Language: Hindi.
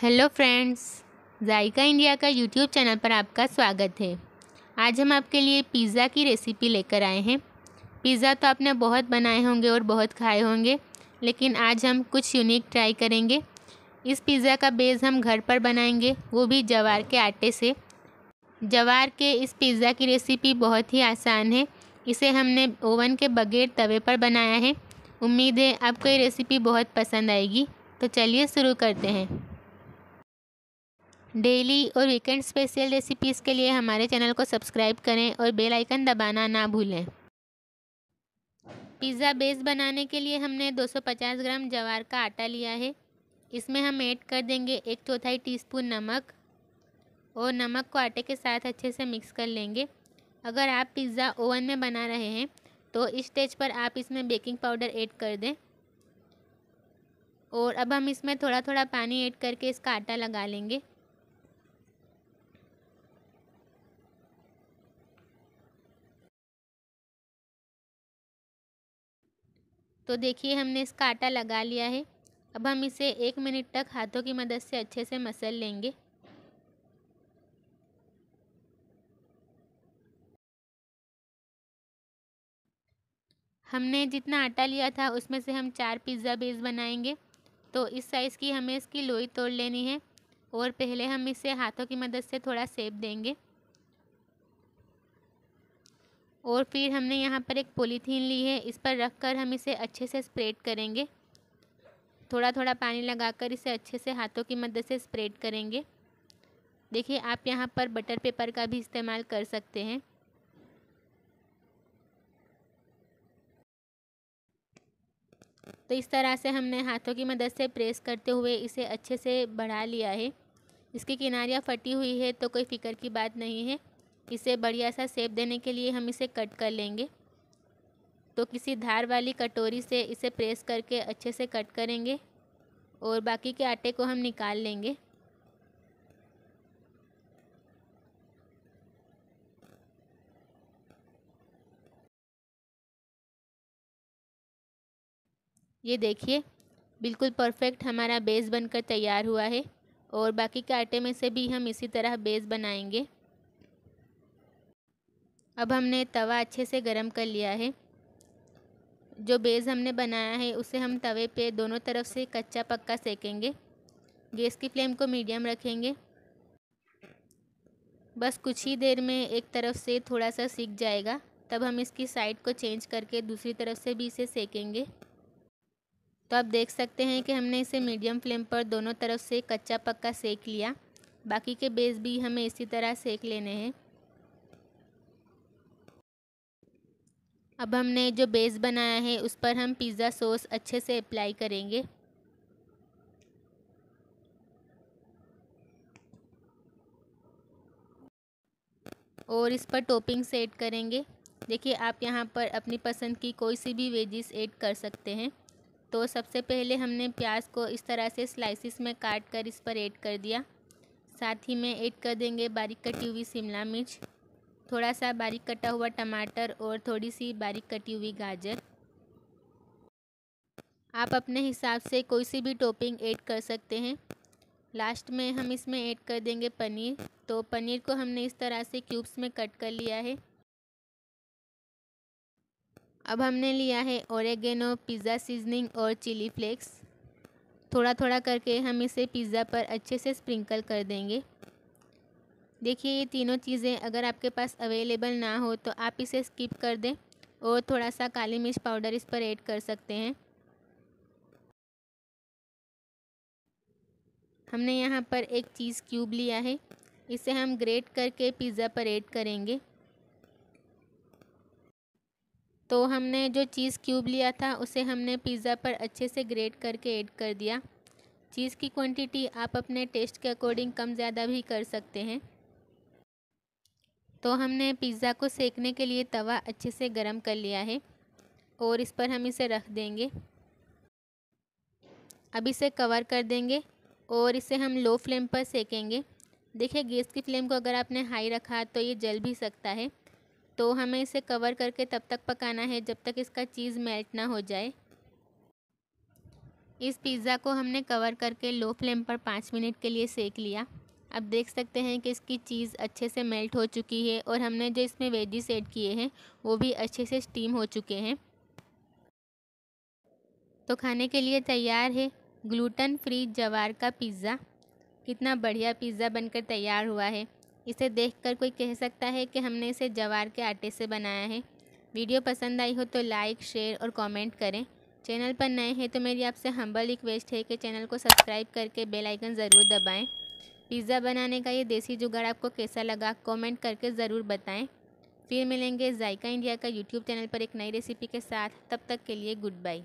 हेलो फ्रेंड्स जायका इंडिया का यूट्यूब चैनल पर आपका स्वागत है आज हम आपके लिए पिज़्ज़ा की रेसिपी लेकर आए हैं पिज़्ज़ा तो आपने बहुत बनाए होंगे और बहुत खाए होंगे लेकिन आज हम कुछ यूनिक ट्राई करेंगे इस पिज़्ज़ा का बेस हम घर पर बनाएंगे वो भी जवार के आटे से जवार के इस पिज़्ज़ा की रेसिपी बहुत ही आसान है इसे हमने ओवन के बगैर तवे पर बनाया है उम्मीद है आपको ये रेसिपी बहुत पसंद आएगी तो चलिए शुरू करते हैं डेली और वीकेंड स्पेशल रेसिपीज़ के लिए हमारे चैनल को सब्सक्राइब करें और बेल आइकन दबाना ना भूलें पिज़्ज़ा बेस बनाने के लिए हमने 250 ग्राम जवार का आटा लिया है इसमें हम ऐड कर देंगे एक चौथाई टीस्पून नमक और नमक को आटे के साथ अच्छे से मिक्स कर लेंगे अगर आप पिज़्ज़ा ओवन में बना रहे हैं तो इस स्टेज पर आप इसमें बेकिंग पाउडर ऐड कर दें और अब हम इसमें थोड़ा थोड़ा पानी ऐड करके इसका आटा लगा लेंगे तो देखिए हमने इसका आटा लगा लिया है अब हम इसे एक मिनट तक हाथों की मदद से अच्छे से मसल लेंगे हमने जितना आटा लिया था उसमें से हम चार पिज़्ज़ा बेस बनाएंगे तो इस साइज़ की हमें इसकी लोई तोड़ लेनी है और पहले हम इसे हाथों की मदद से थोड़ा सेप देंगे और फिर हमने यहाँ पर एक पोलीथीन ली है इस पर रख कर हम इसे अच्छे से स्प्रेड करेंगे थोड़ा थोड़ा पानी लगाकर इसे अच्छे से हाथों की मदद से स्प्रेड करेंगे देखिए आप यहाँ पर बटर पेपर का भी इस्तेमाल कर सकते हैं तो इस तरह से हमने हाथों की मदद से प्रेस करते हुए इसे अच्छे से बढ़ा लिया है इसकी किनारियाँ फटी हुई है तो कोई फ़िक्र की बात नहीं है इसे बढ़िया सा सेप देने के लिए हम इसे कट कर लेंगे तो किसी धार वाली कटोरी से इसे प्रेस करके अच्छे से कट करेंगे और बाकी के आटे को हम निकाल लेंगे ये देखिए बिल्कुल परफेक्ट हमारा बेस बनकर तैयार हुआ है और बाकी के आटे में से भी हम इसी तरह बेस बनाएंगे अब हमने तवा अच्छे से गर्म कर लिया है जो बेज़ हमने बनाया है उसे हम तवे पे दोनों तरफ से कच्चा पक्का सेकेंगे गैस की फ्लेम को मीडियम रखेंगे बस कुछ ही देर में एक तरफ से थोड़ा सा सीख जाएगा तब हम इसकी साइड को चेंज करके दूसरी तरफ से भी इसे सेकेंगे तो आप देख सकते हैं कि हमने इसे मीडियम फ्लेम पर दोनों तरफ से कच्चा पक्का सेक लिया बाकी के बेस भी हमें इसी तरह सेक लेने हैं अब हमने जो बेस बनाया है उस पर हम पिज़्ज़ा सॉस अच्छे से अप्लाई करेंगे और इस पर टॉपिंग से ऐड करेंगे देखिए आप यहाँ पर अपनी पसंद की कोई सी भी वेजिस ऐड कर सकते हैं तो सबसे पहले हमने प्याज को इस तरह से स्लाइसिस में काट कर इस पर ऐड कर दिया साथ ही में ऐड कर देंगे बारीक कटी हुई शिमला मिर्च थोड़ा सा बारीक कटा हुआ टमाटर और थोड़ी सी बारीक कटी हुई गाजर आप अपने हिसाब से कोई सी भी टॉपिंग ऐड कर सकते हैं लास्ट में हम इसमें ऐड कर देंगे पनीर तो पनीर को हमने इस तरह से क्यूब्स में कट कर लिया है अब हमने लिया है ओरेगेनो पिज़्ज़ा सीजनिंग और चिली फ्लेक्स थोड़ा थोड़ा करके हम इसे पिज़्ज़ा पर अच्छे से स्प्रिंकल कर देंगे देखिए ये तीनों चीज़ें अगर आपके पास अवेलेबल ना हो तो आप इसे स्किप कर दें और थोड़ा सा काली मिर्च पाउडर इस पर ऐड कर सकते हैं हमने यहाँ पर एक चीज़ क्यूब लिया है इसे हम ग्रेट करके पिज़्ज़ा पर ऐड करेंगे तो हमने जो चीज़ क्यूब लिया था उसे हमने पिज़्ज़ा पर अच्छे से ग्रेट करके ऐड कर दिया चीज़ की क्वांटिटी आप अपने टेस्ट के अकॉर्डिंग कम ज़्यादा भी कर सकते हैं तो हमने पिज़्ज़ा को सेकने के लिए तवा अच्छे से गर्म कर लिया है और इस पर हम इसे रख देंगे अब इसे कवर कर देंगे और इसे हम लो फ्लेम पर सेकेंगे देखिए गैस की फ्लेम को अगर आपने हाई रखा तो ये जल भी सकता है तो हमें इसे कवर करके तब तक पकाना है जब तक इसका चीज़ मेल्ट ना हो जाए इस पिज़्ज़ा को हमने कवर करके लो फ्लेम पर पाँच मिनट के लिए सेक लिया अब देख सकते हैं कि इसकी चीज़ अच्छे से मेल्ट हो चुकी है और हमने जो इसमें वेजिस ऐड किए हैं वो भी अच्छे से स्टीम हो चुके हैं तो खाने के लिए तैयार है ग्लूटन फ्री जवार का पिज़्ज़ा कितना बढ़िया पिज़्ज़ा बनकर तैयार हुआ है इसे देखकर कोई कह सकता है कि हमने इसे जवार के आटे से बनाया है वीडियो पसंद आई हो तो लाइक शेयर और कमेंट करें चैनल पर नए हैं तो मेरी आपसे हम्बल रिक्वेस्ट है कि चैनल को सब्सक्राइब करके बेल आइकन ज़रूर दबाएं पिज़्ज़ा बनाने का ये देसी जुगाड़ आपको कैसा लगा कमेंट करके ज़रूर बताएं फिर मिलेंगे जायका इंडिया का यूट्यूब चैनल पर एक नई रेसिपी के साथ तब तक के लिए गुड बाय